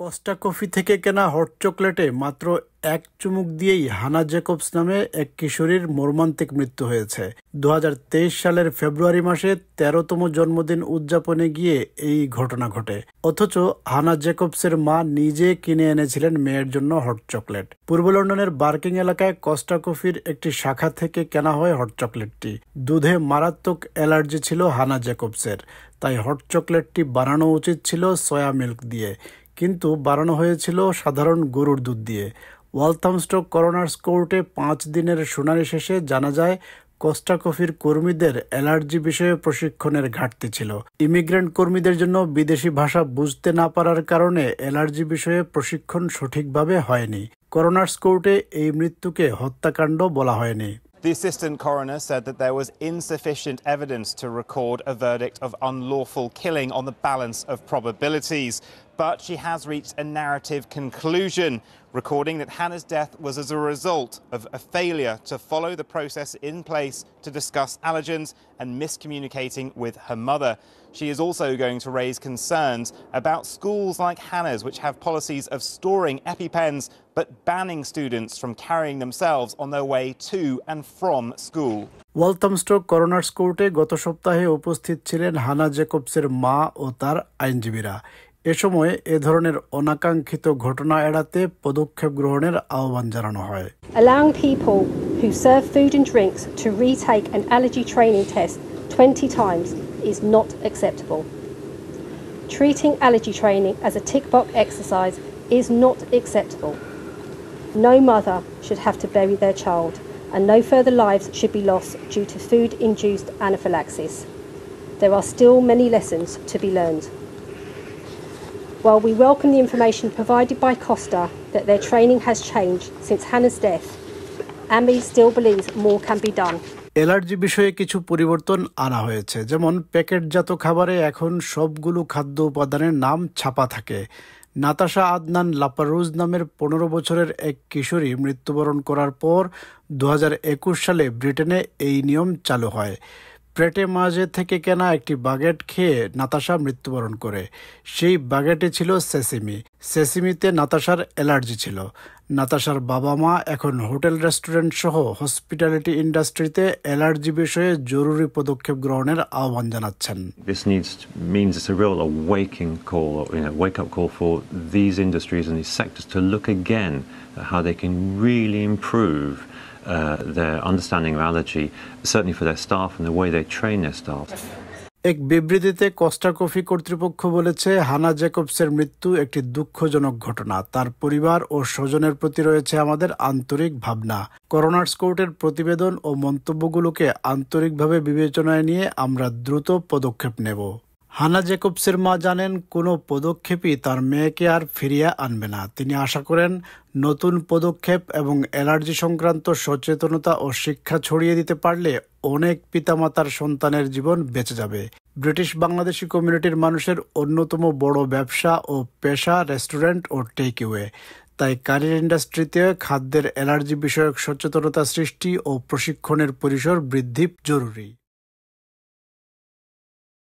কস্টা coffee থেকে কেনা hot চকলেটে মাত্র এক চুমুক দিয়েই হানা জেকবস নামে এক কিশোরীর মর্মান্তিক মৃত্যু হয়েছে দু সালের ফেব্রুয়ারি মাসে তেরোতম জন্মদিন উদযাপনে গিয়ে এই ঘটনা ঘটে অথচ হানা জেকবসের মা নিজে কিনে এনেছিলেন মেয়ের জন্য হট চকলেট পূর্ব লন্ডনের বার্কিং এলাকায় কস্টা কফির একটি শাখা থেকে কেনা হয় হট চকলেটটি দুধে মারাত্মক অ্যালার্জি ছিল হানা জেকবসের তাই হট চকলেটটি বানানো উচিত ছিল সয়া মিল্ক দিয়ে কিন্তু বাড়ানো হয়েছিল সাধারণ গরুর দুধ দিয়ে ওয়ালথামস্টক করোনার্স কোর্টে পাঁচ দিনের শুনানি শেষে জানা যায় কস্টা কফির কর্মীদের অ্যালার্জি বিষয়ে প্রশিক্ষণের ঘাটতি ছিল ইমিগ্রেন্ট কর্মীদের জন্য বিদেশি ভাষা বুঝতে না পারার কারণে অ্যালার্জি বিষয়ে প্রশিক্ষণ সঠিকভাবে হয়নি করোনার্স কোর্টে এই মৃত্যুকে হত্যাকাণ্ড বলা হয়নি The assistant coroner said that there was insufficient evidence to record a verdict of unlawful killing on the balance of probabilities. but she has reached a narrative conclusion, recording that Hannah's death was as a result of a failure to follow the process in place to discuss allergens and miscommunicating with her mother. She is also going to raise concerns about schools like Hannah's, which have policies of storing EpiPens but banning students from carrying themselves on their way to and from school. ওয়ালতামস্টক করোনার্স কোর্টে গত সপ্তাহে উপস্থিত ছিলেন হানা জেকবসের মা ও তার আইনজীবীরা এ এ ধরনের অনাকাঙ্ক্ষিত ঘটনা এড়াতে পদক্ষেপ গ্রহণের আহ্বান জানানো হয় Allowing people who serve food and drinks to retake an allergy training test 20 times is not acceptable. Treating allergy training as a tick box exercise is not acceptable. No mother should have to bury their child, and no further lives should be lost due to food induced anaphylaxis. There are still many lessons to be learned. While we welcome the information provided by Costa that their training has changed since Hannah's death, AMI still believes more can be done. Allergy বিষয়ে কিছু পরিবর্তন আনা হয়েছে যেমন প্যাকেটজাত খাবারে এখন সবগুলো খাদ্য উপাদানের নাম ছাপা থাকে নাতাশা আদনান লাপারুজ নামের পনেরো বছরের এক কিশোরী মৃত্যুবরণ করার পর দু সালে ব্রিটেনে এই নিয়ম চালু হয় প্রেটে মাঝে থেকে কেনা একটি বাগেট খেয়ে নাতাশা মৃত্যুবরণ করে সেই বাগেটে ছিল সেসিমি সেসিমিতে নাতাশার অ্যালার্জি ছিল নাতাশার বাবা মা এখন হোটেল রেস্টুরেন্ট সহ হসপিটালিটি ইন্ডাস্ট্রিতে অ্যালার্জি বিষয়ে জরুরি পদক্ষেপ গ্রহণের আহ্বান জানাচ্ছেন This needs means it's a real awakening call, you know, wake up call for these industries and these sectors to look again at how they can really improve uh, their understanding of allergy, certainly for their staff and the way they train their staff. এক বিবৃতিতে কস্টা coffee কর্তৃপক্ষ বলেছে হানা জ্যাকবসের মৃত্যু একটি দুঃখজনক ঘটনা তার পরিবার ও স্বজনের প্রতি রয়েছে আমাদের আন্তরিক ভাবনা করোনার্স কোর্টের প্রতিবেদন ও মন্তব্যগুলোকে আন্তরিকভাবে বিবেচনায় নিয়ে আমরা দ্রুত পদক্ষেপ নেব হানা জেকবসের মা জানেন কোনো পদক্ষেপই তার মেয়েকে আর ফিরিয়ে আনবে না তিনি আশা করেন নতুন পদক্ষেপ এবং অ্যালার্জি সংক্রান্ত সচেতনতা ও শিক্ষা ছড়িয়ে দিতে পারলে অনেক পিতামাতার সন্তানের জীবন বেঁচে যাবে ব্রিটিশ বাংলাদেশি কমিউনিটির মানুষের অন্যতম বড় ব্যবসা ও পেশা রেস্টুরেন্ট ও টেকওয়ে তাই কারির ইন্ডাস্ট্রিতে খাদ্যের অ্যালার্জি বিষয়ক সচেতনতা সৃষ্টি ও প্রশিক্ষণের পরিসর বৃদ্ধি জরুরি